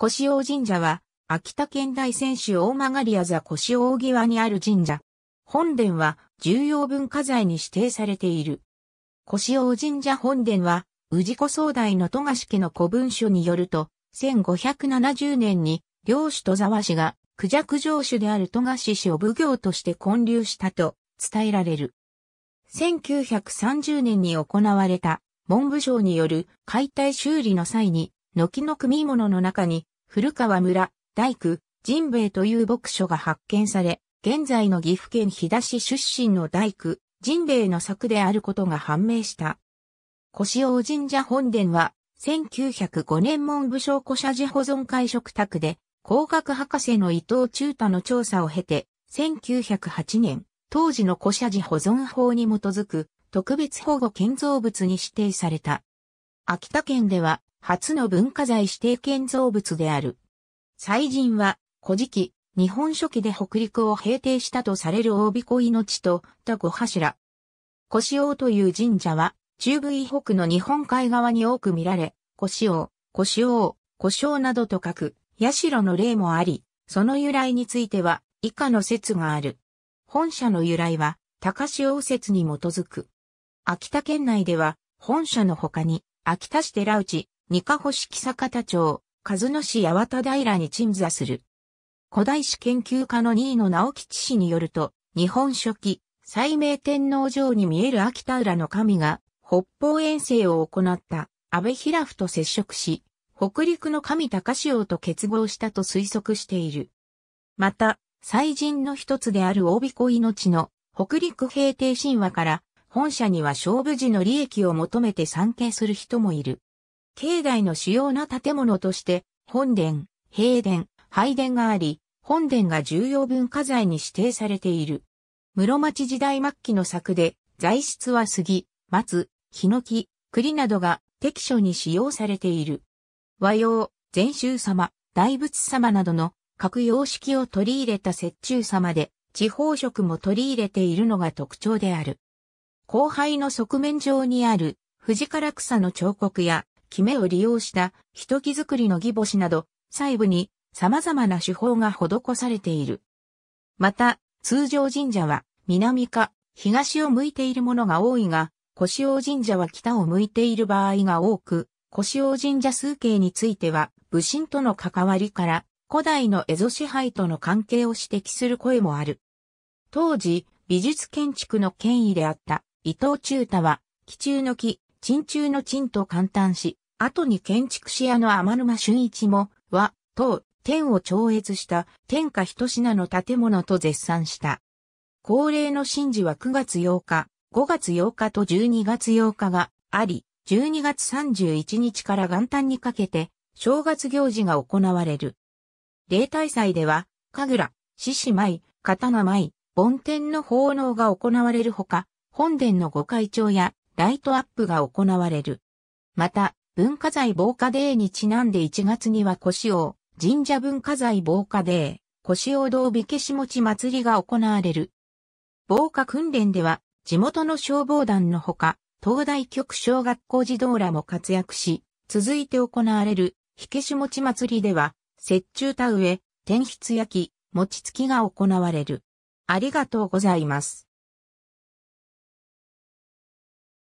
腰王神社は、秋田県大仙市大曲あざ腰四王際にある神社。本殿は重要文化財に指定されている。腰王神社本殿は、治子総大の戸賀家の古文書によると、1570年に、領主戸沢氏が、九尺城主である戸賀氏氏を奉行として建立したと伝えられる。1930年に行われた文部省による解体修理の際に軒の組物の中に、古川村、大工、神兵衛という牧書が発見され、現在の岐阜県日田市出身の大工、神兵衛の作であることが判明した。腰尾神社本殿は、1905年文部省古社寺保存会食宅で、工学博士の伊藤忠太の調査を経て、1908年、当時の古社寺保存法に基づく特別保護建造物に指定された。秋田県では初の文化財指定建造物である。祭神は、古事記、日本書期で北陸を平定したとされる大子命と、た五柱。古塩という神社は、中部以北の日本海側に多く見られ、古塩、古塩、古塩などと書く、社の例もあり、その由来については、以下の説がある。本社の由来は、高潮説に基づく。秋田県内では、本社の他に、秋田市寺内、二ヶ星木坂田町、和野市八幡平に鎮座する。古代史研究家の新野直吉氏によると、日本書紀、西明天皇城に見える秋田浦の神が、北方遠征を行った安倍平夫と接触し、北陸の神高潮と結合したと推測している。また、祭神の一つである帯子命の北陸平定神話から本社には勝負時の利益を求めて参詣する人もいる。境内の主要な建物として、本殿、平殿、拝殿があり、本殿が重要文化財に指定されている。室町時代末期の作で、材質は杉、松、ヒノキ、栗などが適所に使用されている。和洋、禅宗様、大仏様などの各様式を取り入れた折衷様で、地方色も取り入れているのが特徴である。後輩の側面上にある藤唐草の彫刻や、キメを利用した人木作りのギ星など、細部に様々な手法が施されている。また、通常神社は南か東を向いているものが多いが、腰王神社は北を向いている場合が多く、腰王神社数形については、武神との関わりから、古代の蝦夷支配との関係を指摘する声もある。当時、美術建築の権威であった伊藤忠太は、気中の木、鎮中の鎮と簡単し、後に建築士屋の天沼俊一も、和、等、天を超越した天下一品の建物と絶賛した。恒例の神事は9月8日、5月8日と12月8日があり、12月31日から元旦にかけて、正月行事が行われる。例大祭では、神楽、獅子舞、刀舞、梵天の奉納が行われるほか、本殿の御開帳やライトアップが行われる。また、文化財防火デーにちなんで1月には腰を神社文化財防火デー、腰を王火消し餅祭りが行われる。防火訓練では、地元の消防団のほか、東大局小学校児童らも活躍し、続いて行われる、火消し餅祭りでは、雪中田植え、天筆焼き、餅つきが行われる。ありがとうございます。